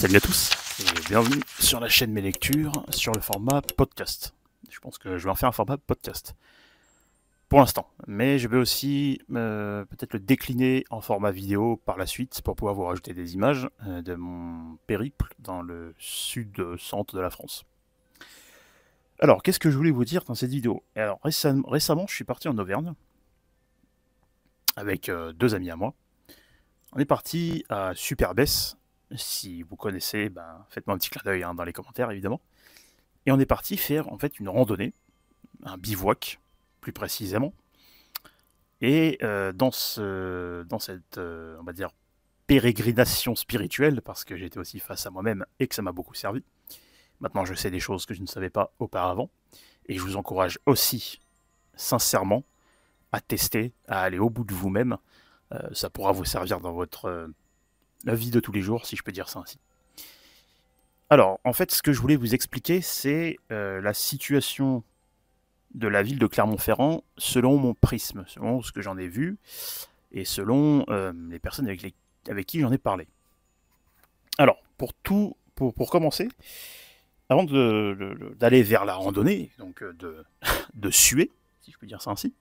Salut à tous et bienvenue sur la chaîne Mes Lectures sur le format podcast. Je pense que je vais en faire un format podcast pour l'instant, mais je vais aussi euh, peut-être le décliner en format vidéo par la suite pour pouvoir vous rajouter des images euh, de mon périple dans le sud-centre de la France. Alors, qu'est-ce que je voulais vous dire dans cette vidéo Alors, récemment, je suis parti en Auvergne avec euh, deux amis à moi. On est parti à Superbès, si vous connaissez, ben, faites-moi un petit clin d'œil hein, dans les commentaires, évidemment. Et on est parti faire en fait une randonnée, un bivouac plus précisément. Et euh, dans, ce, dans cette, euh, on va dire, pérégrination spirituelle, parce que j'étais aussi face à moi-même et que ça m'a beaucoup servi. Maintenant, je sais des choses que je ne savais pas auparavant. Et je vous encourage aussi, sincèrement, à tester, à aller au bout de vous-même. Euh, ça pourra vous servir dans votre la vie de tous les jours, si je peux dire ça ainsi. Alors, en fait, ce que je voulais vous expliquer, c'est euh, la situation de la ville de Clermont-Ferrand selon mon prisme, selon ce que j'en ai vu et selon euh, les personnes avec, les, qui j'en ai parlé. Alors, pour tout, pour, pour commencer, avant d'aller vers la randonnée, donc euh, de, de suer, si je peux dire ça ainsi,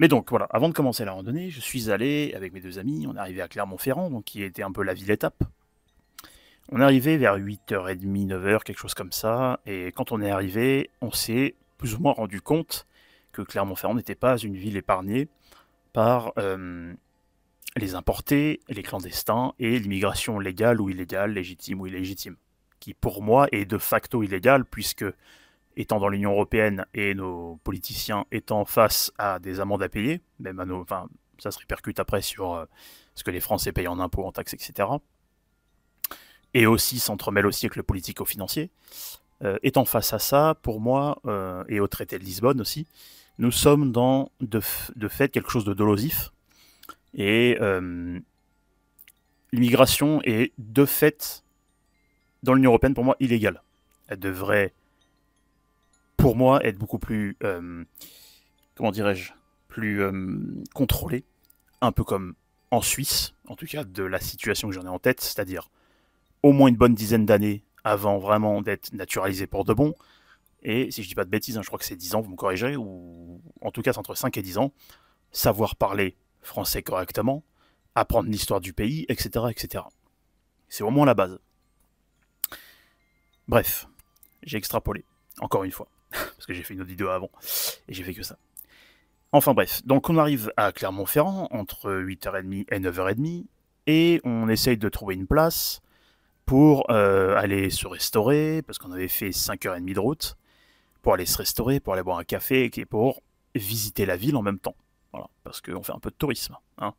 mais donc voilà, avant de commencer la randonnée, je suis allé avec mes deux amis, on est arrivé à Clermont-Ferrand, donc qui était un peu la ville étape. On est arrivé vers 8h30, 9h, quelque chose comme ça, et quand on est arrivé, on s'est plus ou moins rendu compte que Clermont-Ferrand n'était pas une ville épargnée par euh, les importés, les clandestins et l'immigration légale ou illégale, légitime ou illégitime, qui pour moi est de facto illégale puisque étant dans l'Union européenne et nos politiciens étant face à des amendes à payer, même à nos, enfin, ça se répercute après sur euh, ce que les Français payent en impôts, en taxes, etc. Et aussi s'entremêle aussi avec le politique au financier euh, étant face à ça, pour moi, euh, et au traité de Lisbonne aussi, nous sommes dans de, de fait quelque chose de dolosif. Et l'immigration est de fait, dans l'Union européenne, pour moi, illégale. Elle devrait pour moi, être beaucoup plus, euh, comment dirais-je, plus euh, contrôlé, un peu comme en Suisse, en tout cas de la situation que j'en ai en tête, c'est-à-dire au moins une bonne dizaine d'années avant vraiment d'être naturalisé pour de bon. Et si je dis pas de bêtises, hein, je crois que c'est 10 ans, vous me corrigerez, ou en tout cas c'est entre 5 et 10 ans, savoir parler français correctement, apprendre l'histoire du pays, etc. etc. C'est au moins la base. Bref, j'ai extrapolé, encore une fois parce que j'ai fait une autre vidéo avant, et j'ai fait que ça. Enfin bref, donc on arrive à Clermont-Ferrand entre 8h30 et 9h30, et on essaye de trouver une place pour euh, aller se restaurer, parce qu'on avait fait 5h30 de route, pour aller se restaurer, pour aller boire un café, et pour visiter la ville en même temps. Voilà, parce qu'on fait un peu de tourisme. Hein.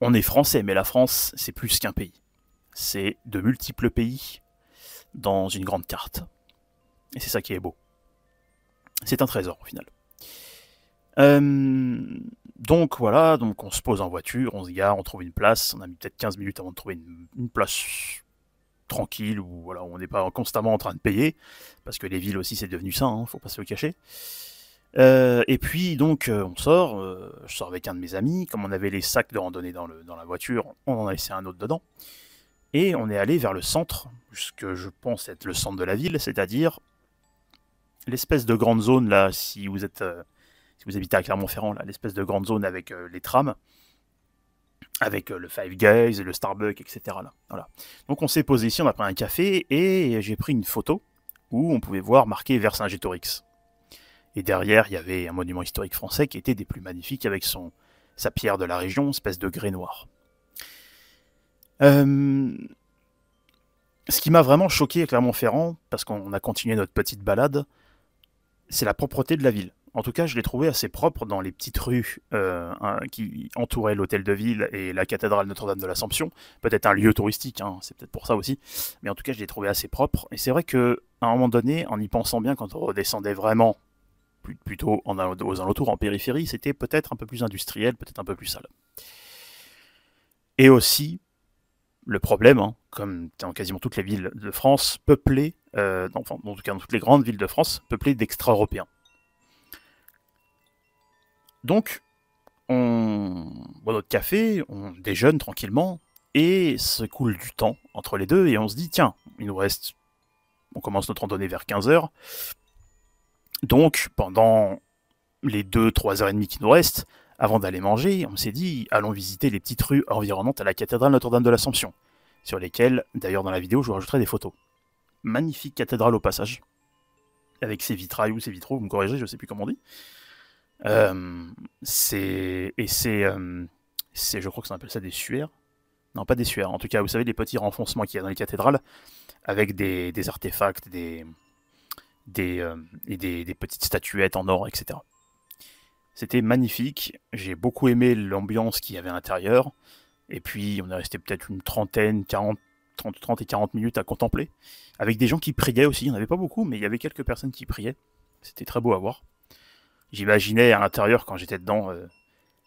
On est français, mais la France, c'est plus qu'un pays. C'est de multiples pays dans une grande carte. Et c'est ça qui est beau. C'est un trésor au final. Euh, donc voilà, donc on se pose en voiture, on se gare, on trouve une place, on a mis peut-être 15 minutes avant de trouver une, place tranquille où voilà, on n'est pas constamment en train de payer, parce que les villes aussi c'est devenu ça, hein, faut pas se le cacher. Euh, et puis donc euh, on sort, je sors avec un de mes amis, comme on avait les sacs de randonnée dans, dans la voiture, on en a laissé un autre dedans, et on est allé vers le centre, ce que je pense être le centre de la ville, c'est-à-dire l'espèce de grande zone là, si vous êtes, euh, si vous habitez à Clermont-Ferrand là, l'espèce de grande zone avec euh, les trams, avec euh, le Five Guys, le Starbucks, etc. Là, voilà. Donc on s'est posé ici, on a pris un café et j'ai pris une photo où on pouvait voir marqué Vercingétorix. Et derrière, il y avait un monument historique français qui était des plus magnifiques avec son sa pierre de la région, espèce de grès noir. ce qui m'a vraiment choqué à Clermont-Ferrand, parce qu'on a continué notre petite balade, c'est la propreté de la ville. En tout cas, je l'ai trouvé assez propre dans les petites rues euh, hein, qui entouraient l'hôtel de ville et la cathédrale Notre-Dame de l'Assomption. Peut-être un lieu touristique, hein, c'est peut-être pour ça aussi. Mais en tout cas, je l'ai trouvé assez propre. Et c'est vrai qu'à un moment donné, en y pensant bien, quand on redescendait vraiment plutôt aux alentours, en périphérie, c'était peut-être un peu plus industriel, peut-être un peu plus sale. Et aussi, le problème, hein, comme dans quasiment toutes les villes de France, peuplée, euh, enfin, en tout cas dans toutes les grandes villes de France, peuplées d'extra-européens. Donc, on boit notre café, on déjeune tranquillement, et se coule du temps entre les deux, et on se dit, tiens, il nous reste... On commence notre randonnée vers 15h. Donc, pendant les 2-3 heures et demie qui nous reste, avant d'aller manger, on s'est dit, allons visiter les petites rues environnantes à la cathédrale Notre-Dame de l'Assomption, sur lesquelles, d'ailleurs dans la vidéo, je vous rajouterai des photos magnifique cathédrale au passage, avec ses vitrailles ou ses vitraux, vous me corrigez, je ne sais plus comment on dit. Euh, c'est et euh, c'est, je crois que ça s'appelle ça des suaires. Non, pas des suaires. En tout cas, vous savez les petits renfoncements qu'il y a dans les cathédrales, avec des, artefacts, des des, euh, et des, des petites statuettes en or, etc. C'était magnifique. J'ai beaucoup aimé l'ambiance qu'il y avait à l'intérieur. Et puis, on est resté peut-être une trentaine, quarante 30, 30 et 40 minutes à contempler, avec des gens qui priaient aussi. Il n'y en avait pas beaucoup, mais il y avait quelques personnes qui priaient. C'était très beau à voir. J'imaginais à l'intérieur, quand j'étais dedans, euh,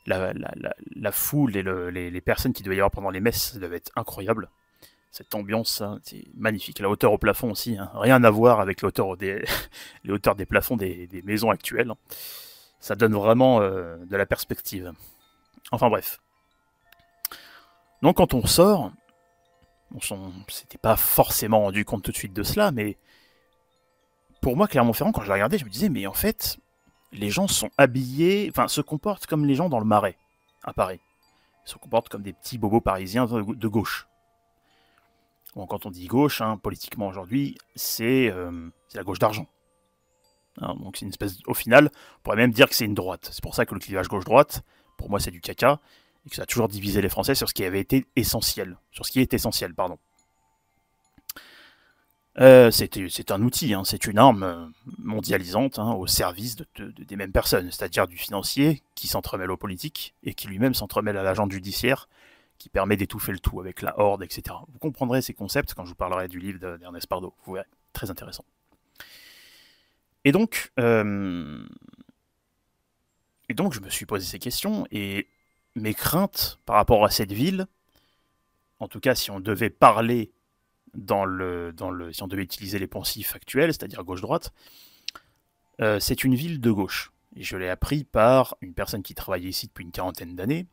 la, foule et les, personnes qui devaient y avoir pendant les messes, ça devait être incroyable. Cette ambiance, hein, c'est magnifique. La hauteur au plafond aussi, hein. rien à voir avec hauteur des, les hauteurs des plafonds des, maisons actuelles. Hein. Ça donne vraiment euh, de la perspective. Enfin bref. Donc quand on sort, on s'était pas forcément rendu compte tout de suite de cela, mais pour moi, Clermont-Ferrand, quand je la regardais, je me disais, mais en fait, les gens sont habillés, enfin, se comportent comme les gens dans le marais, à Paris. Ils se comportent comme des petits bobos parisiens de gauche. Bon, quand on dit gauche, hein, politiquement aujourd'hui, euh, c'est la gauche d'argent. Hein, donc c'est une espèce, au final, on pourrait même dire que c'est une droite. C'est pour ça que le clivage gauche-droite, pour moi, c'est du caca et que ça a toujours divisé les Français sur ce qui avait été essentiel, sur ce qui est essentiel, pardon. Euh, c'est un outil, hein, c'est une arme euh, mondialisante hein, au service des mêmes personnes, c'est-à-dire du financier qui s'entremêle aux politiques, et qui lui-même s'entremêle à l'agent judiciaire qui permet d'étouffer le tout avec la horde, etc. Vous comprendrez ces concepts quand je vous parlerai du livre d'Ernest Pardo, vous verrez, très intéressant. Et donc, euh, et donc, je me suis posé ces questions et mes craintes par rapport à cette ville, en tout cas si on devait parler dans le, dans le si on devait utiliser les pensifs actuels, c'est-à-dire gauche-droite, euh, c'est une ville de gauche. Et je l'ai appris par une personne qui travaillait ici depuis une quarantaine d'années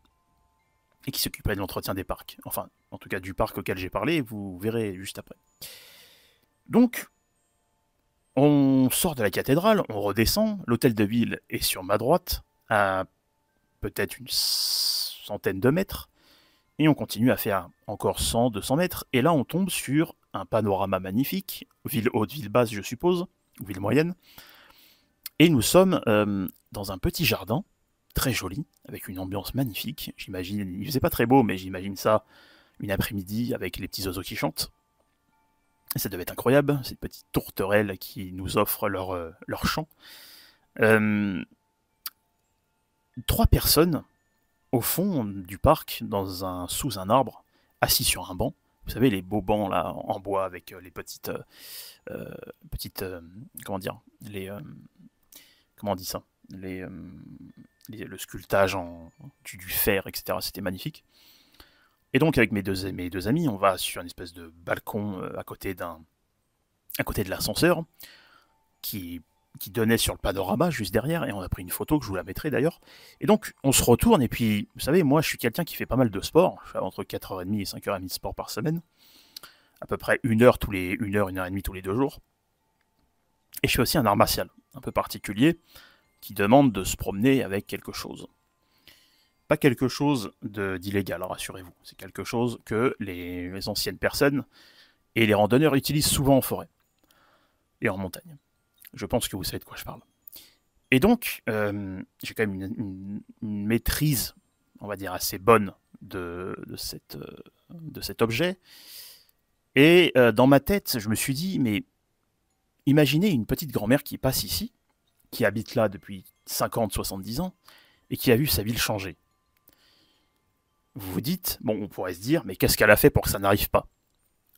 et qui s'occupait de l'entretien des parcs. Enfin, en tout cas du parc auquel j'ai parlé, vous verrez juste après. Donc, on sort de la cathédrale, on redescend, l'hôtel de ville est sur ma droite, à peut-être une centaine de mètres, et on continue à faire encore 100, 200 mètres, et là on tombe sur un panorama magnifique, ville haute, ville basse je suppose, ou ville moyenne, et nous sommes euh, dans un petit jardin, très joli, avec une ambiance magnifique, j'imagine, il pas très beau, mais j'imagine ça une après-midi avec les petits oiseaux qui chantent. ça devait être incroyable, ces petites tourterelles qui nous offrent leur, euh, leur chant. Euh, trois personnes au fond du parc, dans un, sous un arbre, assis sur un banc. Vous savez, les beaux bancs là en bois avec euh, les petites. Euh, euh, petites comment dire Les. comment on dit ça les, Le sculptage en, du, fer, etc. C'était magnifique. Et donc, avec mes deux, mes deux amis, on va sur une espèce de balcon à côté d'un. à côté de l'ascenseur, qui qui donnait sur le panorama juste derrière, et on a pris une photo que je vous la mettrai d'ailleurs. Et donc, on se retourne, et puis, vous savez, moi, je suis quelqu'un qui fait pas mal de sport, je fais entre 4h30 et 5h30 de sport par semaine, à peu près une heure tous les, une heure, une heure et demie tous les deux jours. Et je suis aussi un art martial, un peu particulier, qui demande de se promener avec quelque chose. Pas quelque chose d'illégal, rassurez-vous. C'est quelque chose que les, les anciennes personnes et les randonneurs utilisent souvent en forêt et en montagne. Je pense que vous savez de quoi je parle. Et donc, euh, j'ai quand même une, maîtrise, on va dire, assez bonne de, euh, cet objet. Et euh, dans ma tête, je me suis dit, mais imaginez une petite grand-mère qui passe ici, qui habite là depuis 50, 70 ans, et qui a vu sa ville changer. Vous vous dites, bon, on pourrait se dire, mais qu'est-ce qu'elle a fait pour que ça n'arrive pas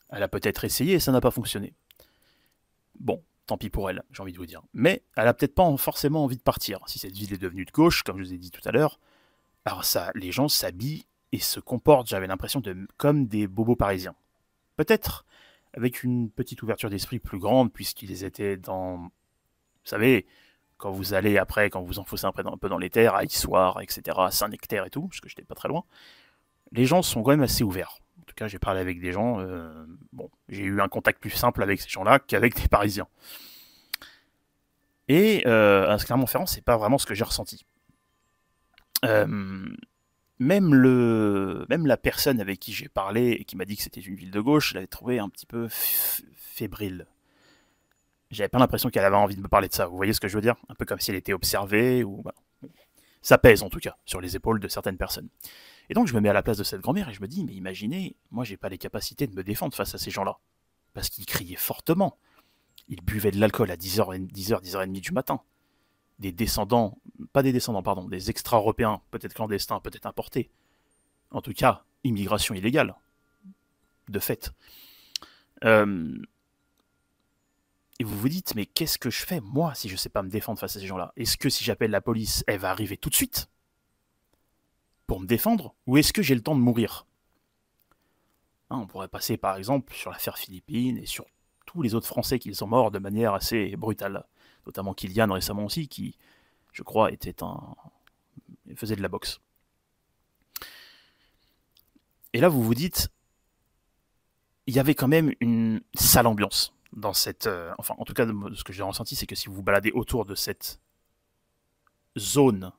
Elle a peut-être essayé et ça n'a pas fonctionné. Bon, tant pis pour elle, j'ai envie de vous dire. Mais elle a peut-être pas forcément envie de partir. Si cette ville est devenue de gauche, comme je vous ai dit tout à l'heure, alors ça, les gens s'habillent et se comportent, j'avais l'impression, de, comme des bobos parisiens. Peut-être avec une petite ouverture d'esprit plus grande, puisqu'ils étaient dans... Vous savez, quand vous allez après, quand vous enfoncez un peu dans, les terres, à Issoire, etc., Saint-Nectaire et tout, parce que j'étais pas très loin, les gens sont quand même assez ouverts tout cas, j'ai parlé avec des gens. Euh, bon, j'ai eu un contact plus simple avec ces gens-là qu'avec des Parisiens. Et euh, à Clermont-Ferrand, c'est pas vraiment ce que j'ai ressenti. Euh, même, le, même la personne avec qui j'ai parlé et qui m'a dit que c'était une ville de gauche, je l'avais trouvé un petit peu fébrile. J'avais pas l'impression qu'elle avait envie de me parler de ça. Vous voyez ce que je veux dire Un peu comme si elle était observée ou. ça pèse en tout cas sur les épaules de certaines personnes. Et donc je me mets à la place de cette grand-mère et je me dis, mais imaginez, moi j'ai pas les capacités de me défendre face à ces gens-là. Parce qu'ils criaient fortement. Ils buvaient de l'alcool à 10h, 10h, 10h30 du matin. Des descendants, pas des descendants, pardon, des extra-européens, peut-être clandestins, peut-être importés. En tout cas, immigration illégale. De fait. Euh, et vous vous dites, mais qu'est-ce que je fais moi si je sais pas me défendre face à ces gens-là Est-ce que si j'appelle la police, elle va arriver tout de suite pour me défendre ou est-ce que j'ai le temps de mourir hein, On pourrait passer par exemple sur l'affaire Philippine et sur tous les autres Français qui sont morts de manière assez brutale, notamment Kylian récemment aussi, qui, je crois, était un faisait de la boxe. Et là, vous vous dites, il y avait quand même une sale ambiance dans cette. Euh, enfin, en tout cas, ce que j'ai ressenti, c'est que si vous vous baladez autour de cette zone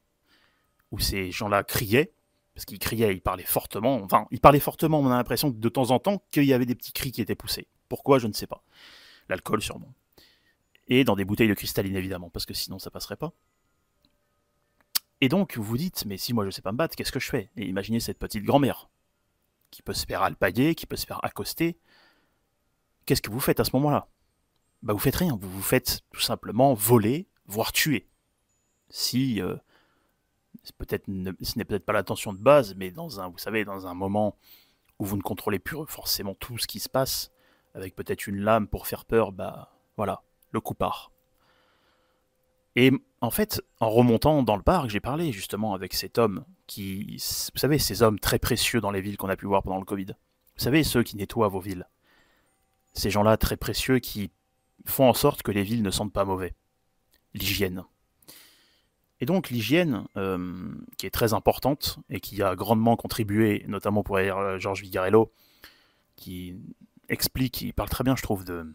où ces gens-là criaient, parce qu'il criait, il parlait fortement. Enfin, il parlait fortement, on a l'impression de temps en temps qu'il y avait des petits cris qui étaient poussés. Pourquoi, je ne sais pas. L'alcool, sûrement. Et dans des bouteilles de cristalline, évidemment, parce que sinon, ça passerait pas. Et donc, vous vous dites, mais si moi je sais pas me battre, qu'est-ce que je fais Et imaginez cette petite grand-mère, qui peut se faire alpaguer, qui peut se faire accoster. Qu'est-ce que vous faites à ce moment-là Bah, vous faites rien, vous vous faites tout simplement voler, voire tuer. Si euh, peut-être ce n'est peut-être pas l'attention de base, mais dans un, vous savez, dans un moment où vous ne contrôlez plus forcément tout ce qui se passe, avec peut-être une lame pour faire peur, bah voilà, le coup part. Et en fait, en remontant dans le parc, j'ai parlé justement avec cet homme qui, vous savez, ces hommes très précieux dans les villes qu'on a pu voir pendant le Covid. Vous savez, ceux qui nettoient vos villes. Ces gens-là très précieux qui font en sorte que les villes ne sentent pas mauvais. L'hygiène. Et donc l'hygiène, euh, qui est très importante et qui a grandement contribué, notamment pour euh, Georges Vigarello, qui explique, il parle très bien, je trouve, de,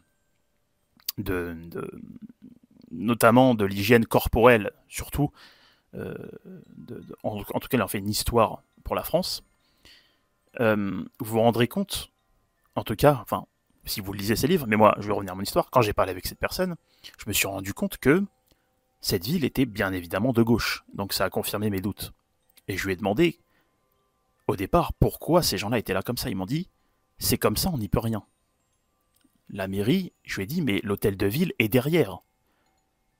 de, notamment de l'hygiène corporelle, surtout. Euh, en, tout cas, il en fait une histoire pour la France. vous vous rendrez compte, en tout cas, enfin, si vous lisez ces livres, mais moi, je vais revenir à mon histoire. Quand j'ai parlé avec cette personne, je me suis rendu compte que cette ville était bien évidemment de gauche, donc ça a confirmé mes doutes. Et je lui ai demandé, au départ, pourquoi ces gens-là étaient là comme ça. Ils m'ont dit, c'est comme ça, on n'y peut rien. La mairie, je lui ai dit, mais l'hôtel de ville est derrière.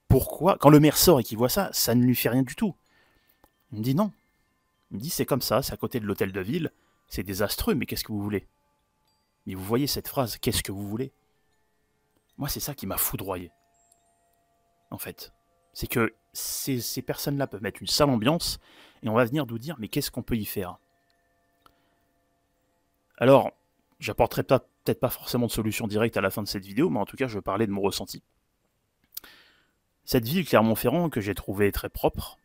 Pourquoi Quand le maire sort et qu'il voit ça, ça ne lui fait rien du tout. Il me dit non. Il me dit, c'est comme ça, c'est à côté de l'hôtel de ville, c'est désastreux, mais qu'est-ce que vous voulez Mais vous voyez cette phrase, qu'est-ce que vous voulez Moi, c'est ça qui m'a foudroyé. En fait. C'est que ces, personnes-là peuvent mettre une sale ambiance et on va venir nous dire mais qu'est-ce qu'on peut y faire Alors, j'apporterai peut-être pas forcément de solution directe à la fin de cette vidéo, mais en tout cas je vais parler de mon ressenti. Cette ville Clermont-Ferrand que j'ai trouvée très propre,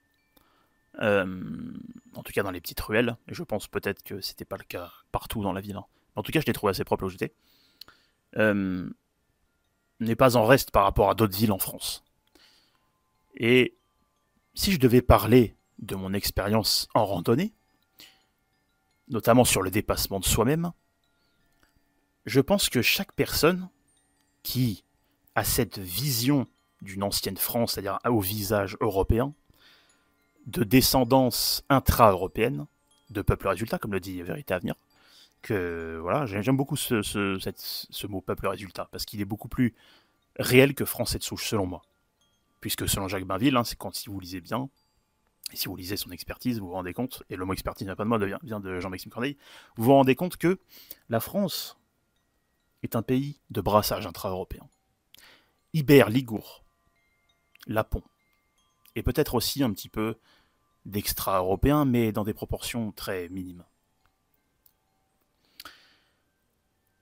euh, en tout cas dans les petites ruelles, et je pense peut-être que c'était pas le cas partout dans la ville. Hein, en tout cas, je l'ai trouvé assez propre où j'étais. Euh, n'est pas en reste par rapport à d'autres villes en France. Et si je devais parler de mon expérience en randonnée, notamment sur le dépassement de soi-même, je pense que chaque personne qui a cette vision d'une ancienne France, c'est-à-dire au visage européen, de descendance intra-européenne, de peuple résultat, comme le dit Vérité à venir, que voilà, j'aime beaucoup ce, ce mot peuple résultat, parce qu'il est beaucoup plus réel que français de souche, selon moi puisque selon Jacques Bainville, hein, c'est quand si vous lisez bien, et si vous lisez son expertise, vous vous rendez compte, et le mot expertise n'a pas de mode, vient de Jean-Maxime Corneille, vous vous rendez compte que la France est un pays de brassage intra-européen. Ibère, Ligour, Lapon, et peut-être aussi un petit peu d'extra-européen, mais dans des proportions très minimes.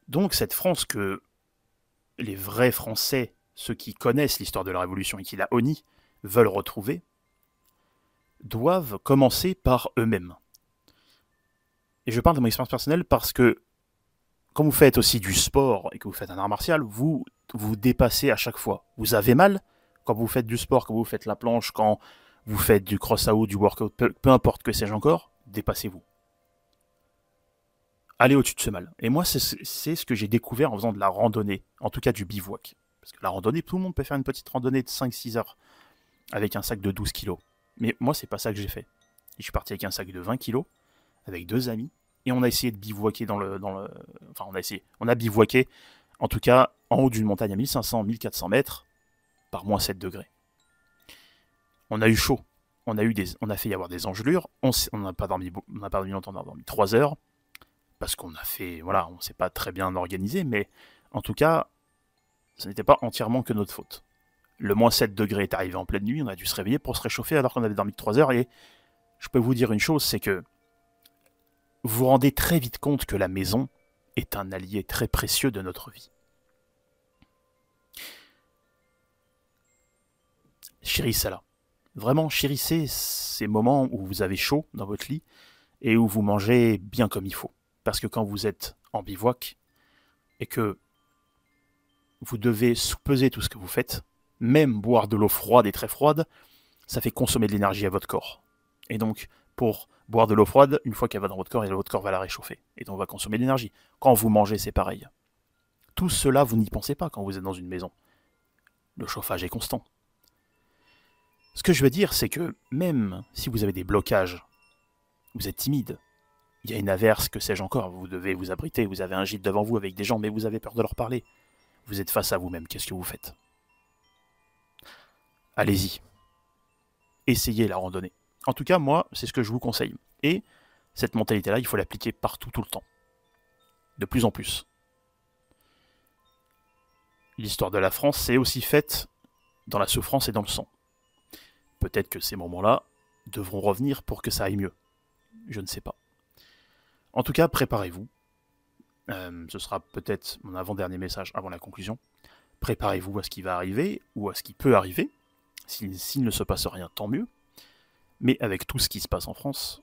Donc cette France que les vrais Français ceux qui connaissent l'histoire de la Révolution et qui la honnient, veulent retrouver, doivent commencer par eux-mêmes. Et je parle de mon expérience personnelle parce que quand vous faites aussi du sport et que vous faites un art martial, vous vous dépassez à chaque fois. Vous avez mal quand vous faites du sport, quand vous faites la planche, quand vous faites du cross-out, du workout, peu, peu importe que sais-je encore, dépassez-vous. Allez au-dessus de ce mal. Et moi, c'est ce que j'ai découvert en faisant de la randonnée, en tout cas du bivouac. Parce que la randonnée, tout le monde peut faire une petite randonnée de 5-6 heures avec un sac de 12 kilos. Mais moi, c'est pas ça que j'ai fait. Je suis parti avec un sac de 20 kilos, avec deux amis, et on a essayé de bivouaquer dans le. Dans le... Enfin, on a essayé. On a bivouaqué, en tout cas, en haut d'une montagne à 1500-1400 mètres, par moins 7 degrés. On a eu chaud. On a, eu des, on a fait y avoir des engelures. On n'a pas, dormi... On pas dormi longtemps, on a dormi 3 heures. Parce qu'on a fait. Voilà, on s'est pas très bien organisé, mais en tout cas, ce n'était pas entièrement que notre faute. Le moins 7 degrés est arrivé en pleine nuit, on a dû se réveiller pour se réchauffer alors qu'on avait dormi 3 heures, et je peux vous dire une chose, c'est que vous vous rendez très vite compte que la maison est un allié très précieux de notre vie. Chérissez-la. Vraiment, chérissez ces moments où vous avez chaud dans votre lit et où vous mangez bien comme il faut. Parce que quand vous êtes en bivouac et que vous devez sous-peser tout ce que vous faites, même boire de l'eau froide et très froide, ça fait consommer de l'énergie à votre corps. Et donc, pour boire de l'eau froide, une fois qu'elle va dans votre corps, votre corps va la réchauffer. Et donc, on va consommer de l'énergie. Quand vous mangez, c'est pareil. Tout cela, vous n'y pensez pas quand vous êtes dans une maison. Le chauffage est constant. Ce que je veux dire, c'est que même si vous avez des blocages, vous êtes timide, il y a une averse, que sais-je encore, vous devez vous abriter, vous avez un gîte devant vous avec des gens, mais vous avez peur de leur parler. Vous êtes face à vous-même, qu'est-ce que vous faites Allez-y. Essayez la randonnée. En tout cas, moi, c'est ce que je vous conseille. Et cette mentalité-là, il faut l'appliquer partout, tout le temps. De plus en plus. L'histoire de la France s'est aussi faite dans la souffrance et dans le sang. Peut-être que ces moments-là devront revenir pour que ça aille mieux. Je ne sais pas. En tout cas, préparez-vous. Euh, ce sera peut-être mon avant-dernier message avant la conclusion. Préparez-vous à ce qui va arriver ou à ce qui peut arriver. S'il ne se passe rien, tant mieux. Mais avec tout ce qui se passe en France,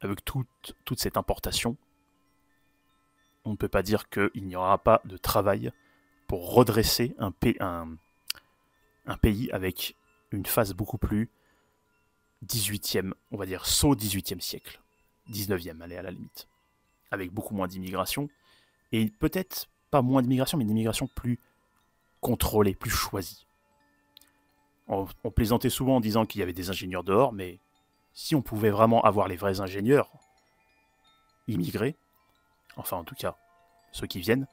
avec toute, cette importation, on ne peut pas dire qu'il n'y aura pas de travail pour redresser un, un pays avec une phase beaucoup plus 18e, on va dire saut 18e siècle, 19e, allez à la limite avec beaucoup moins d'immigration, et peut-être pas moins d'immigration, mais d'immigration plus contrôlée, plus choisie. On, plaisantait souvent en disant qu'il y avait des ingénieurs dehors, mais si on pouvait vraiment avoir les vrais ingénieurs immigrés, enfin en tout cas ceux qui viennent,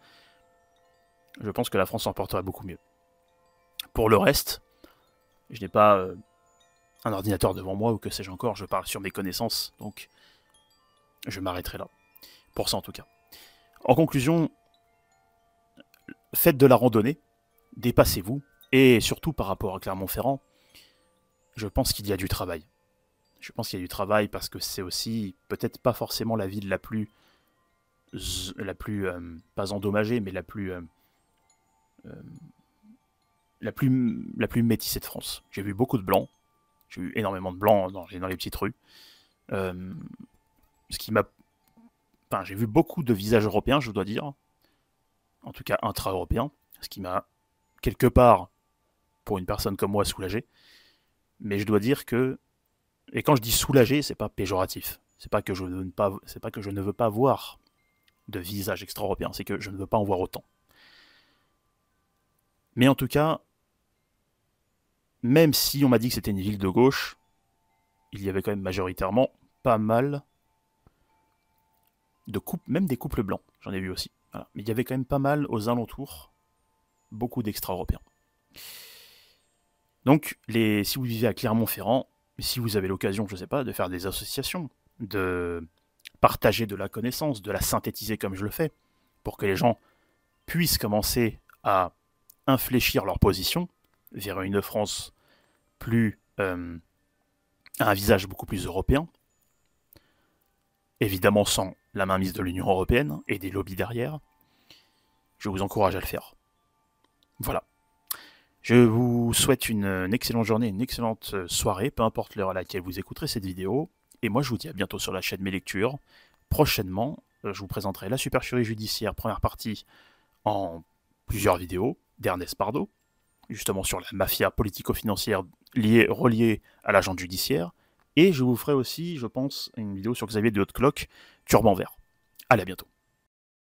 je pense que la France en porterait beaucoup mieux. Pour le reste, je n'ai pas euh, un ordinateur devant moi ou que sais-je encore, je parle sur mes connaissances, donc je m'arrêterai là. Pour ça en tout cas. En conclusion, faites de la randonnée, dépassez-vous, et surtout par rapport à Clermont-Ferrand, je pense qu'il y a du travail. Je pense qu'il y a du travail parce que c'est aussi peut-être pas forcément la ville la plus, la plus euh, pas endommagée, mais la plus, euh, euh, la plus, la plus métissée de France. J'ai vu beaucoup de blancs, j'ai eu énormément de blancs dans, dans les petites rues, ce qui m'a enfin, j'ai vu beaucoup de visages européens, je dois dire, en tout cas intra-européens, ce qui m'a quelque part, pour une personne comme moi, soulagé. Mais je dois dire que, et quand je dis soulagé, c'est pas péjoratif. C'est pas que je ne pas, c'est pas que je ne veux pas voir de visages extra-européens, c'est que je ne veux pas en voir autant. Mais en tout cas, même si on m'a dit que c'était une ville de gauche, il y avait quand même majoritairement pas mal de même des couples blancs, j'en ai vu aussi. Mais il y avait quand même pas mal aux alentours, beaucoup d'extra-européens. Donc, les, si vous vivez à Clermont-Ferrand, si vous avez l'occasion, je ne sais pas, de faire des associations, de partager de la connaissance, de la synthétiser comme je le fais, pour que les gens puissent commencer à infléchir leur position vers une France plus... Euh, un visage beaucoup plus européen, évidemment sans la mainmise de l'Union européenne et des lobbies derrière, je vous encourage à le faire. Voilà. Je vous souhaite une, excellente journée, une excellente euh, soirée, peu importe l'heure à laquelle vous écouterez cette vidéo. Et moi, je vous dis à bientôt sur la chaîne Mes Lectures. Prochainement, euh, je vous présenterai la supercherie judiciaire, première partie, en plusieurs vidéos d'Ernest Pardo, justement sur la mafia politico-financière liée, reliée à l'agent judiciaire. Et je vous ferai aussi, je pense, une vidéo sur Xavier de Haute Clock, Turban Vert. Allez, à bientôt.